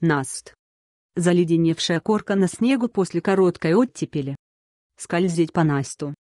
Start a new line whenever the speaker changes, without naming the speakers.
Наст. Заледеневшая корка на снегу после короткой оттепели. Скользить по насту.